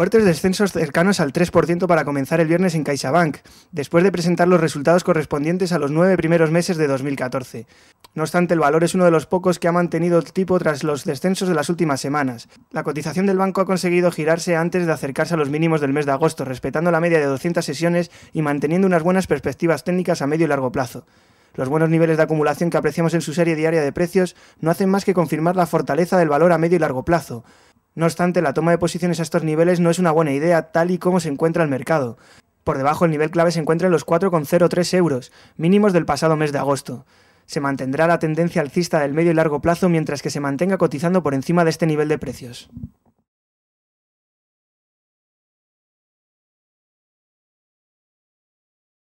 Fuertes descensos cercanos al 3% para comenzar el viernes en CaixaBank, después de presentar los resultados correspondientes a los nueve primeros meses de 2014. No obstante, el valor es uno de los pocos que ha mantenido el tipo tras los descensos de las últimas semanas. La cotización del banco ha conseguido girarse antes de acercarse a los mínimos del mes de agosto, respetando la media de 200 sesiones y manteniendo unas buenas perspectivas técnicas a medio y largo plazo. Los buenos niveles de acumulación que apreciamos en su serie diaria de precios no hacen más que confirmar la fortaleza del valor a medio y largo plazo. No obstante, la toma de posiciones a estos niveles no es una buena idea tal y como se encuentra el mercado. Por debajo el nivel clave se encuentra en los 4,03 euros, mínimos del pasado mes de agosto. Se mantendrá la tendencia alcista del medio y largo plazo mientras que se mantenga cotizando por encima de este nivel de precios.